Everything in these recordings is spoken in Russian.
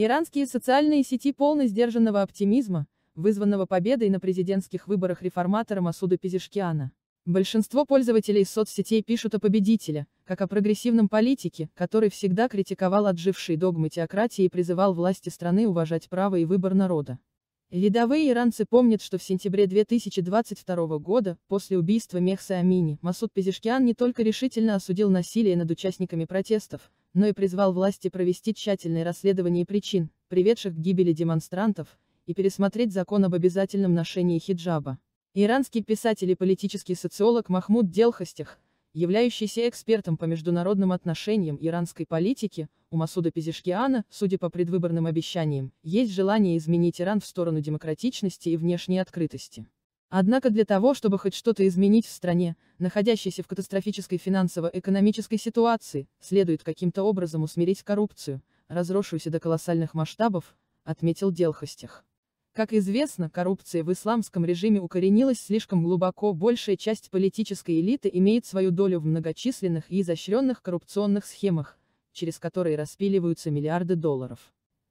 Иранские социальные сети полны сдержанного оптимизма, вызванного победой на президентских выборах реформатора Масуда Пизишкиана. Большинство пользователей соцсетей пишут о победителе, как о прогрессивном политике, который всегда критиковал отжившие догмы теократии и призывал власти страны уважать право и выбор народа. Рядовые иранцы помнят, что в сентябре 2022 года, после убийства Мехса Амини, Масуд Пезишкиан не только решительно осудил насилие над участниками протестов, но и призвал власти провести тщательное расследование причин, приведших к гибели демонстрантов, и пересмотреть закон об обязательном ношении хиджаба. Иранский писатель и политический социолог Махмуд Делхастих, являющийся экспертом по международным отношениям иранской политики, у Масуда Пизишкиана, судя по предвыборным обещаниям, есть желание изменить Иран в сторону демократичности и внешней открытости. Однако для того, чтобы хоть что-то изменить в стране, находящейся в катастрофической финансово-экономической ситуации, следует каким-то образом усмирить коррупцию, разросшуюся до колоссальных масштабов, отметил Делхостях. Как известно, коррупция в исламском режиме укоренилась слишком глубоко, большая часть политической элиты имеет свою долю в многочисленных и изощренных коррупционных схемах, через которые распиливаются миллиарды долларов.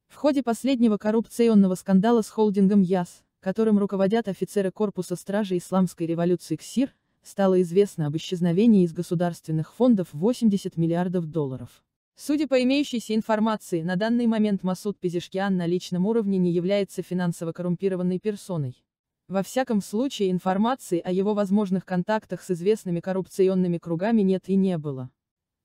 В ходе последнего коррупционного скандала с холдингом ЯС, которым руководят офицеры корпуса стражи исламской революции КСИР, стало известно об исчезновении из государственных фондов 80 миллиардов долларов. Судя по имеющейся информации, на данный момент Масуд Пезишкиан на личном уровне не является финансово коррумпированной персоной. Во всяком случае информации о его возможных контактах с известными коррупционными кругами нет и не было.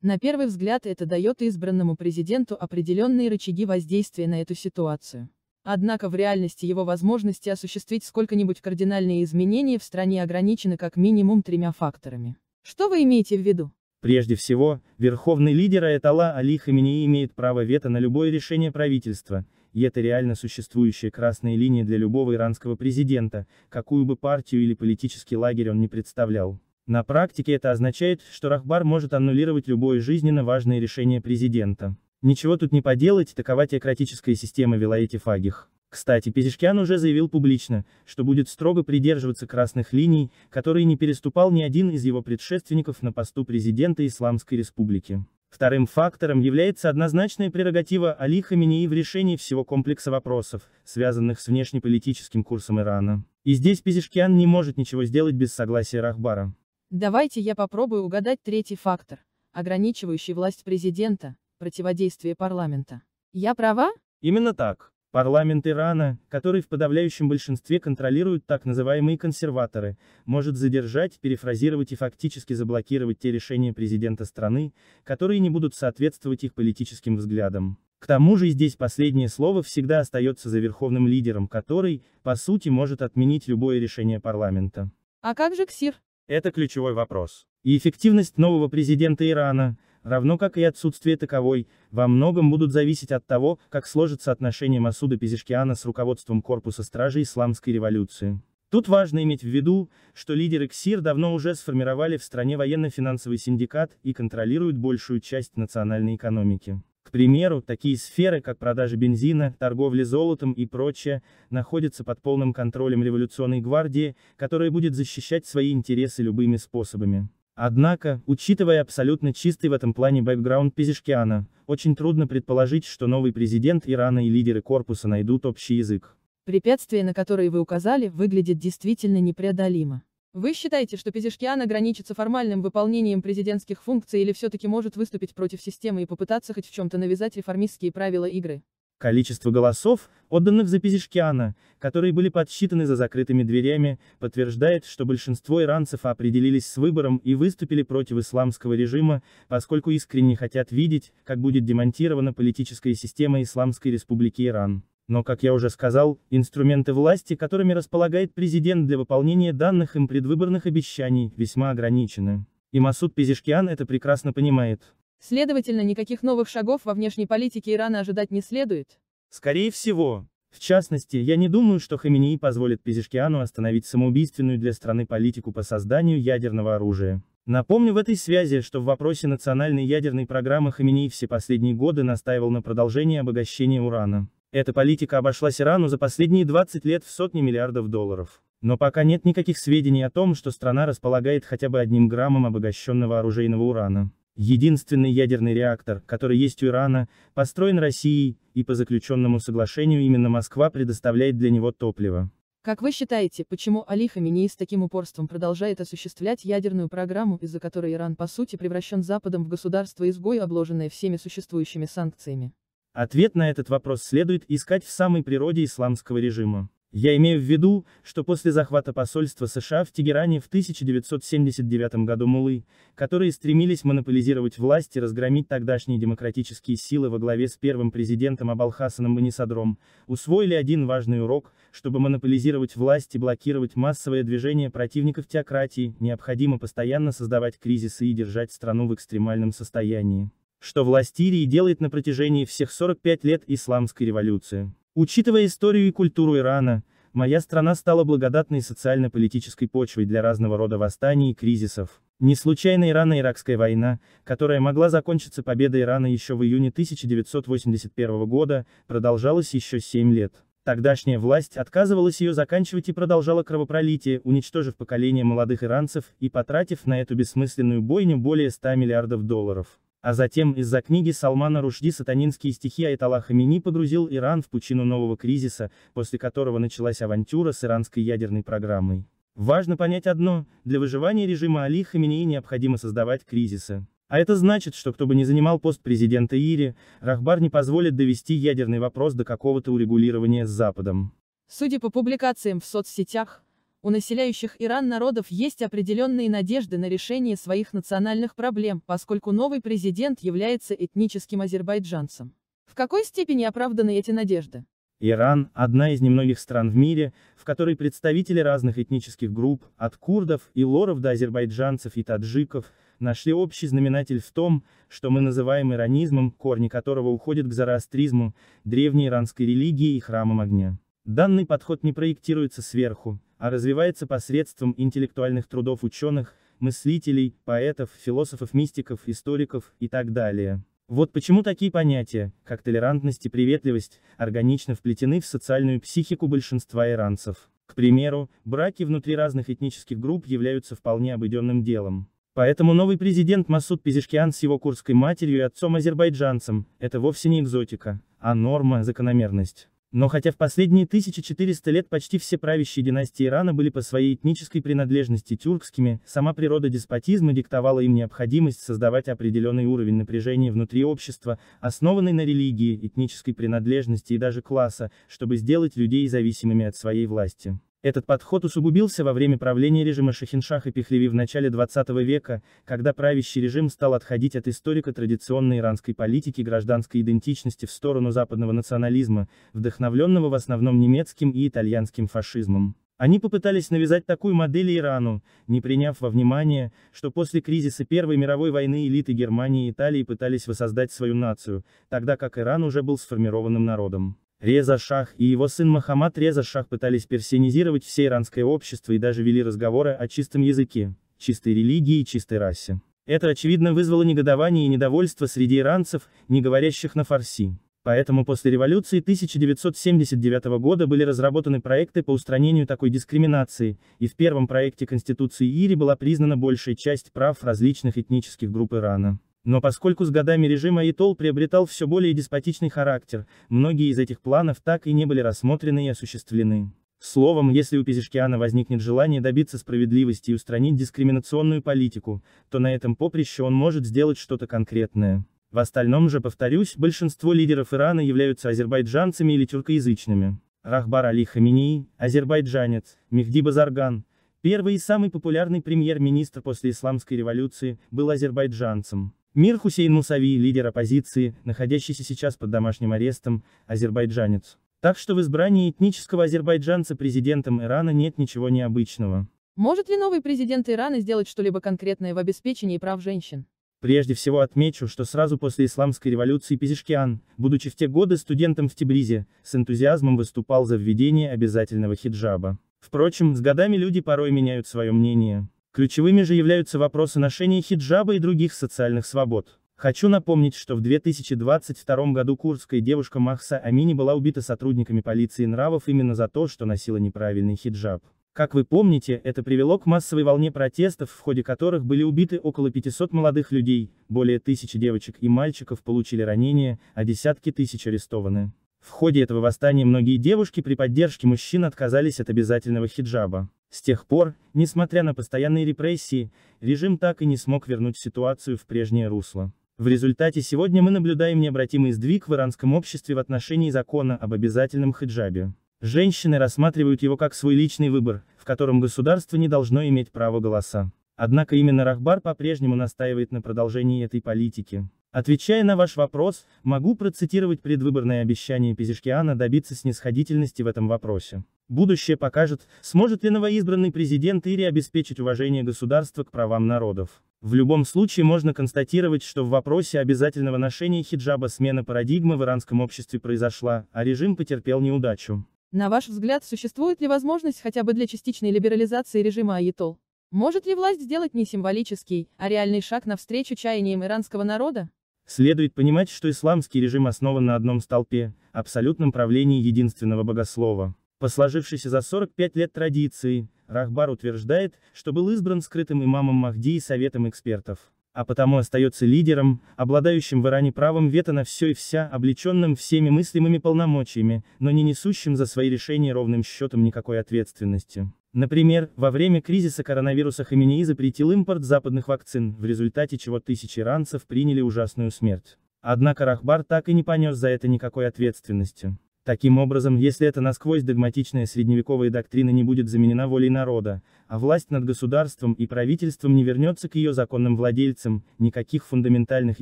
На первый взгляд это дает избранному президенту определенные рычаги воздействия на эту ситуацию. Однако в реальности его возможности осуществить сколько-нибудь кардинальные изменения в стране ограничены как минимум тремя факторами. Что вы имеете в виду? Прежде всего, верховный лидер Аятала Али Хаминеи имеет право вето на любое решение правительства, и это реально существующая красная линия для любого иранского президента, какую бы партию или политический лагерь он не представлял. На практике это означает, что Рахбар может аннулировать любое жизненно важное решение президента. Ничего тут не поделать, такова теократическая система эти фагих Кстати, Пезишкян уже заявил публично, что будет строго придерживаться красных линий, которые не переступал ни один из его предшественников на посту президента Исламской Республики. Вторым фактором является однозначная прерогатива Али Хаминеи в решении всего комплекса вопросов, связанных с внешнеполитическим курсом Ирана. И здесь Пизишкиан не может ничего сделать без согласия Рахбара. Давайте я попробую угадать третий фактор, ограничивающий власть президента, противодействие парламента. Я права? Именно так. Парламент Ирана, который в подавляющем большинстве контролируют так называемые консерваторы, может задержать, перефразировать и фактически заблокировать те решения президента страны, которые не будут соответствовать их политическим взглядам. К тому же здесь последнее слово всегда остается за верховным лидером, который, по сути, может отменить любое решение парламента. А как же КСИР? Это ключевой вопрос. И эффективность нового президента Ирана – равно как и отсутствие таковой, во многом будут зависеть от того, как сложится отношение Масуда Пизишкиана с руководством корпуса стражей исламской революции. Тут важно иметь в виду, что лидеры КСИР давно уже сформировали в стране военно-финансовый синдикат и контролируют большую часть национальной экономики. К примеру, такие сферы, как продажи бензина, торговля золотом и прочее, находятся под полным контролем революционной гвардии, которая будет защищать свои интересы любыми способами. Однако, учитывая абсолютно чистый в этом плане бэкграунд Пизишкиана, очень трудно предположить, что новый президент Ирана и лидеры корпуса найдут общий язык. Препятствие, на которые вы указали, выглядит действительно непреодолимо. Вы считаете, что Пизишкиан ограничится формальным выполнением президентских функций или все-таки может выступить против системы и попытаться хоть в чем-то навязать реформистские правила игры? Количество голосов, отданных за Пизишкиана, которые были подсчитаны за закрытыми дверями, подтверждает, что большинство иранцев определились с выбором и выступили против исламского режима, поскольку искренне хотят видеть, как будет демонтирована политическая система Исламской Республики Иран. Но, как я уже сказал, инструменты власти, которыми располагает президент для выполнения данных им предвыборных обещаний, весьма ограничены. И Масуд Пизишкиан это прекрасно понимает. Следовательно, никаких новых шагов во внешней политике Ирана ожидать не следует. Скорее всего. В частности, я не думаю, что Хаминии позволит Пезишкиану остановить самоубийственную для страны политику по созданию ядерного оружия. Напомню в этой связи, что в вопросе национальной ядерной программы Хаминии все последние годы настаивал на продолжении обогащения урана. Эта политика обошлась Ирану за последние 20 лет в сотни миллиардов долларов. Но пока нет никаких сведений о том, что страна располагает хотя бы одним граммом обогащенного оружейного урана. Единственный ядерный реактор, который есть у Ирана, построен Россией, и по заключенному соглашению именно Москва предоставляет для него топливо. Как вы считаете, почему Али Хаминеи с таким упорством продолжает осуществлять ядерную программу, из-за которой Иран по сути превращен Западом в государство-изгой, обложенное всеми существующими санкциями? Ответ на этот вопрос следует искать в самой природе исламского режима. Я имею в виду, что после захвата посольства США в Тегеране в 1979 году мулы, которые стремились монополизировать власть и разгромить тогдашние демократические силы во главе с первым президентом Абалхасаном Манисадром, усвоили один важный урок, чтобы монополизировать власть и блокировать массовое движение противников теократии, необходимо постоянно создавать кризисы и держать страну в экстремальном состоянии. Что власть Ирии делает на протяжении всех 45 лет исламской революции. Учитывая историю и культуру Ирана, моя страна стала благодатной социально-политической почвой для разного рода восстаний и кризисов. Не случайно Ирано-Иракская война, которая могла закончиться победой Ирана еще в июне 1981 года, продолжалась еще 7 лет. Тогдашняя власть отказывалась ее заканчивать и продолжала кровопролитие, уничтожив поколение молодых иранцев и потратив на эту бессмысленную бойню более 100 миллиардов долларов. А затем из-за книги Салмана Рушди «Сатанинские стихи» Айтала Хамини погрузил Иран в пучину нового кризиса, после которого началась авантюра с иранской ядерной программой. Важно понять одно, для выживания режима Али Хаминеи необходимо создавать кризисы. А это значит, что кто бы ни занимал пост президента Ири, Рахбар не позволит довести ядерный вопрос до какого-то урегулирования с Западом. Судя по публикациям в соцсетях, у населяющих Иран народов есть определенные надежды на решение своих национальных проблем, поскольку новый президент является этническим азербайджанцем. В какой степени оправданы эти надежды? Иран – одна из немногих стран в мире, в которой представители разных этнических групп, от курдов и лоров до азербайджанцев и таджиков, нашли общий знаменатель в том, что мы называем иранизмом, корни которого уходят к зороастризму, древней иранской религии и храмам огня. Данный подход не проектируется сверху, а развивается посредством интеллектуальных трудов ученых, мыслителей, поэтов, философов, мистиков, историков и так далее. Вот почему такие понятия, как толерантность и приветливость, органично вплетены в социальную психику большинства иранцев. К примеру, браки внутри разных этнических групп являются вполне обыденным делом. Поэтому новый президент Масуд Пизишкиан с его курской матерью и отцом-азербайджанцем – это вовсе не экзотика, а норма, закономерность. Но хотя в последние 1400 лет почти все правящие династии Ирана были по своей этнической принадлежности тюркскими, сама природа деспотизма диктовала им необходимость создавать определенный уровень напряжения внутри общества, основанный на религии, этнической принадлежности и даже класса, чтобы сделать людей зависимыми от своей власти. Этот подход усугубился во время правления режима Шахиншаха Пехлеви в начале 20 века, когда правящий режим стал отходить от историко традиционной иранской политики гражданской идентичности в сторону западного национализма, вдохновленного в основном немецким и итальянским фашизмом. Они попытались навязать такую модель Ирану, не приняв во внимание, что после кризиса Первой мировой войны элиты Германии и Италии пытались воссоздать свою нацию, тогда как Иран уже был сформированным народом. Реза Шах и его сын Махамад Реза Шах пытались персонизировать все иранское общество и даже вели разговоры о чистом языке, чистой религии и чистой расе. Это очевидно вызвало негодование и недовольство среди иранцев, не говорящих на фарси. Поэтому после революции 1979 года были разработаны проекты по устранению такой дискриминации, и в первом проекте Конституции Ири была признана большая часть прав различных этнических групп Ирана. Но поскольку с годами режим Аитол приобретал все более деспотичный характер, многие из этих планов так и не были рассмотрены и осуществлены. Словом, если у Пизишкиана возникнет желание добиться справедливости и устранить дискриминационную политику, то на этом поприще он может сделать что-то конкретное. В остальном же, повторюсь, большинство лидеров Ирана являются азербайджанцами или тюркоязычными. Рахбар Али Хаминии, азербайджанец, Мехди Базарган, первый и самый популярный премьер-министр после Исламской революции, был азербайджанцем. Мир Хусейн Мусави, лидер оппозиции, находящийся сейчас под домашним арестом, азербайджанец. Так что в избрании этнического азербайджанца президентом Ирана нет ничего необычного. Может ли новый президент Ирана сделать что-либо конкретное в обеспечении прав женщин? Прежде всего отмечу, что сразу после исламской революции Пизишкиан, будучи в те годы студентом в Тибризе, с энтузиазмом выступал за введение обязательного хиджаба. Впрочем, с годами люди порой меняют свое мнение. Ключевыми же являются вопросы ношения хиджаба и других социальных свобод. Хочу напомнить, что в 2022 году курдская девушка Махса Амини была убита сотрудниками полиции нравов именно за то, что носила неправильный хиджаб. Как вы помните, это привело к массовой волне протестов, в ходе которых были убиты около 500 молодых людей, более тысячи девочек и мальчиков получили ранения, а десятки тысяч арестованы. В ходе этого восстания многие девушки при поддержке мужчин отказались от обязательного хиджаба. С тех пор, несмотря на постоянные репрессии, режим так и не смог вернуть ситуацию в прежнее русло. В результате сегодня мы наблюдаем необратимый сдвиг в иранском обществе в отношении закона об обязательном хиджабе. Женщины рассматривают его как свой личный выбор, в котором государство не должно иметь права голоса. Однако именно Рахбар по-прежнему настаивает на продолжении этой политики. Отвечая на ваш вопрос, могу процитировать предвыборное обещание Пизишкиана добиться снисходительности в этом вопросе. Будущее покажет, сможет ли новоизбранный президент Ири обеспечить уважение государства к правам народов. В любом случае можно констатировать, что в вопросе обязательного ношения хиджаба смена парадигмы в иранском обществе произошла, а режим потерпел неудачу. На ваш взгляд, существует ли возможность хотя бы для частичной либерализации режима Аятол? Может ли власть сделать не символический, а реальный шаг навстречу чаяниям иранского народа? Следует понимать, что исламский режим основан на одном столпе – абсолютном правлении единственного богослова. По сложившейся за 45 лет традиции, Рахбар утверждает, что был избран скрытым имамом Махди и Советом экспертов, а потому остается лидером, обладающим в Иране правом вето на все и вся, облеченным всеми мыслимыми полномочиями, но не несущим за свои решения ровным счетом никакой ответственности. Например, во время кризиса коронавируса Хаминеи запретил импорт западных вакцин, в результате чего тысячи иранцев приняли ужасную смерть. Однако Рахбар так и не понес за это никакой ответственности. Таким образом, если эта насквозь догматичная средневековая доктрина не будет заменена волей народа, а власть над государством и правительством не вернется к ее законным владельцам, никаких фундаментальных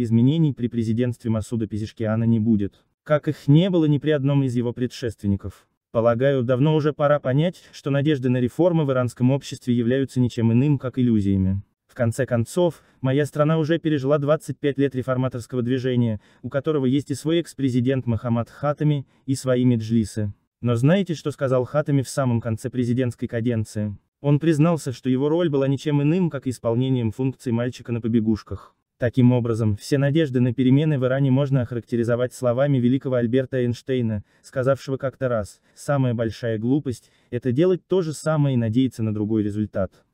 изменений при президентстве Масуда Пизишкиана не будет, как их не было ни при одном из его предшественников. Полагаю, давно уже пора понять, что надежды на реформы в иранском обществе являются ничем иным, как иллюзиями. В конце концов, моя страна уже пережила 25 лет реформаторского движения, у которого есть и свой экс-президент Махамад Хатами, и свои меджлисы. Но знаете, что сказал Хатами в самом конце президентской каденции? Он признался, что его роль была ничем иным, как исполнением функций мальчика на побегушках. Таким образом, все надежды на перемены в Иране можно охарактеризовать словами великого Альберта Эйнштейна, сказавшего как-то раз, «Самая большая глупость – это делать то же самое и надеяться на другой результат».